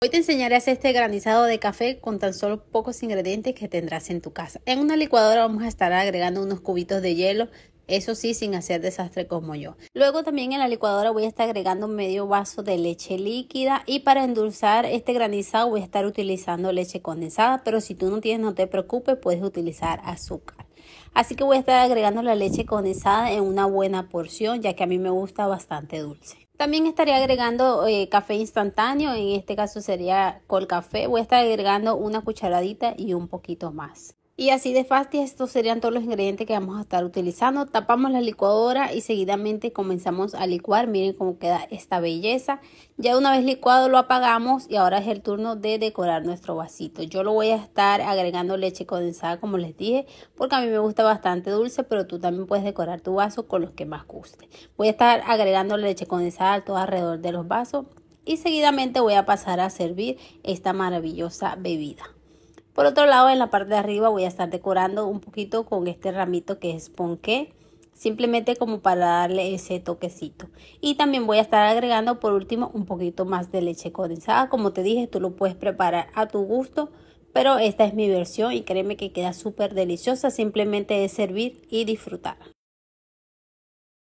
Hoy te enseñaré a hacer este granizado de café con tan solo pocos ingredientes que tendrás en tu casa. En una licuadora vamos a estar agregando unos cubitos de hielo, eso sí, sin hacer desastre como yo. Luego también en la licuadora voy a estar agregando medio vaso de leche líquida y para endulzar este granizado voy a estar utilizando leche condensada, pero si tú no tienes no te preocupes, puedes utilizar azúcar. Así que voy a estar agregando la leche condensada en una buena porción, ya que a mí me gusta bastante dulce. También estaré agregando eh, café instantáneo, en este caso sería col café. Voy a estar agregando una cucharadita y un poquito más. Y así de fácil, estos serían todos los ingredientes que vamos a estar utilizando. Tapamos la licuadora y seguidamente comenzamos a licuar. Miren cómo queda esta belleza. Ya una vez licuado lo apagamos y ahora es el turno de decorar nuestro vasito. Yo lo voy a estar agregando leche condensada como les dije porque a mí me gusta bastante dulce pero tú también puedes decorar tu vaso con los que más guste. Voy a estar agregando leche condensada todo alrededor de los vasos y seguidamente voy a pasar a servir esta maravillosa bebida. Por otro lado, en la parte de arriba voy a estar decorando un poquito con este ramito que es ponqué simplemente como para darle ese toquecito y también voy a estar agregando por último un poquito más de leche condensada como te dije tú lo puedes preparar a tu gusto pero esta es mi versión y créeme que queda súper deliciosa simplemente es servir y disfrutar